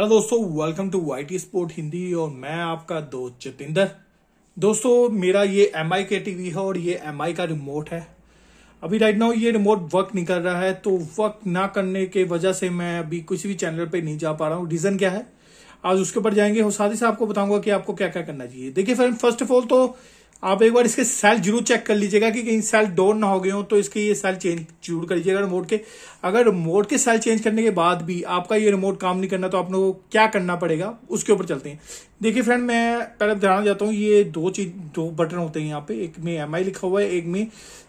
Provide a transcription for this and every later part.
hello दोस्तों welcome to Y T sport Hindi और मैं आपका दोस्त जतिंदर दोस्तों मेरा ये एम आई के टीवी है और ये एम आई का रिमोट है अभी राइट नाउ ये रिमोट वर्क नहीं कर रहा है तो वर्क ना करने के वजह से मैं अभी कुछ भी चैनल पे नहीं जा पा रहा हूँ रीज़न क्या है आज उसके ऊपर जाएंगे और साथ ही साथ आपको बताऊंगा कि आपको क्या क्या करना चाहिए देखिए फ्रेंड फर्स्ट ऑफ ऑल तो आप एक बार इसके सेल जरूर चेक कर लीजिएगा कि कहीं सेल डोर ना हो गए हो तो इसके ये सेल चेंज जरूर कर लीजिएगा रिमोट के अगर रिमोट के सेल चेंज करने के बाद भी आपका ये रिमोट काम नहीं करना तो आप लोगों को क्या करना पड़ेगा उसके ऊपर चलते हैं देखिए फ्रेंड मैं पहले ध्यान चाहता हूँ ये दो चीज दो बटन होते हैं यहाँ पे एक में एम लिखा हुआ है एक में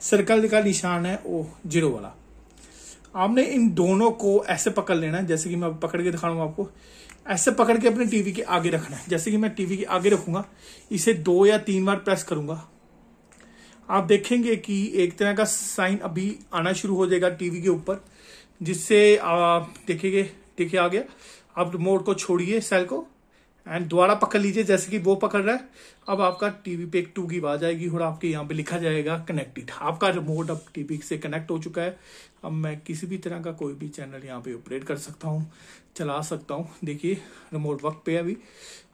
सर्कल का निशान है ओ जीरो वाला आपने इन दोनों को ऐसे पकड़ लेना है जैसे कि मैं पकड़ के दिखा रहा आपको ऐसे पकड़ के अपने टीवी के आगे रखना है जैसे कि मैं टीवी के आगे रखूंगा इसे दो या तीन बार प्रेस करूंगा आप देखेंगे कि एक तरह का साइन अभी आना शुरू हो जाएगा टीवी के ऊपर जिससे आप देखेंगे देखिए आ गया आप रिमोट को छोड़िए सेल को एंड दोबारा पकड़ लीजिए जैसे कि वो पकड़ रहा है अब आपका टीवी पे एक टू की आवाज आएगी और आपके यहाँ पे लिखा जाएगा कनेक्टेड आपका रिमोट अब टीवी से कनेक्ट हो चुका है अब मैं किसी भी तरह का कोई भी चैनल यहाँ पे ऑपरेट कर सकता हूँ चला सकता हूँ देखिए रिमोट वक्त पे अभी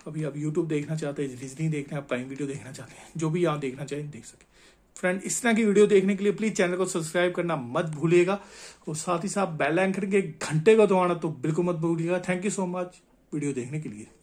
अभी आप यूट्यूब देखना चाहते हैं डिजनी देखना है प्राइम वीडियो देखना चाहते हैं जो भी यहाँ देखना चाहें देख सके फ्रेंड इस तरह की वीडियो देखने के लिए प्लीज चैनल को सब्सक्राइब करना मत भूलिएगा और साथ ही साथ बेल एंकर के घंटे को दबाना तो बिल्कुल मत भूलिएगा thank you so much video देखने के लिए